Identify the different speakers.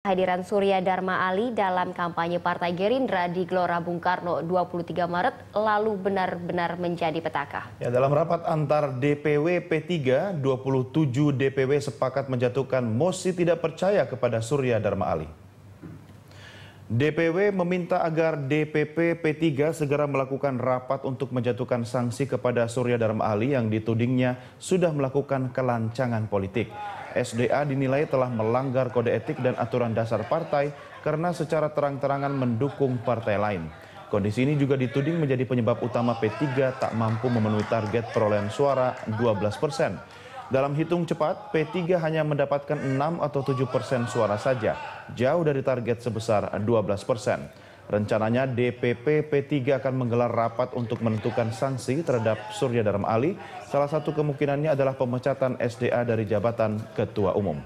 Speaker 1: Kehadiran Surya Dharma Ali dalam kampanye Partai Gerindra di Gelora Bung Karno 23 Maret lalu benar-benar menjadi petaka.
Speaker 2: Ya, dalam rapat antar DPW P3, 27 DPW sepakat menjatuhkan mosi tidak percaya kepada Surya Dharma Ali. DPW meminta agar DPP P3 segera melakukan rapat untuk menjatuhkan sanksi kepada Surya Dharma Ali yang ditudingnya sudah melakukan kelancangan politik. SDA dinilai telah melanggar kode etik dan aturan dasar partai karena secara terang-terangan mendukung partai lain. Kondisi ini juga dituding menjadi penyebab utama P3 tak mampu memenuhi target perolehan suara 12 persen. Dalam hitung cepat, P3 hanya mendapatkan 6 atau 7 persen suara saja, jauh dari target sebesar 12 persen. Rencananya DPP P3 akan menggelar rapat untuk menentukan sanksi terhadap Surya Darm Ali. Salah satu kemungkinannya adalah pemecatan SDA dari jabatan Ketua Umum.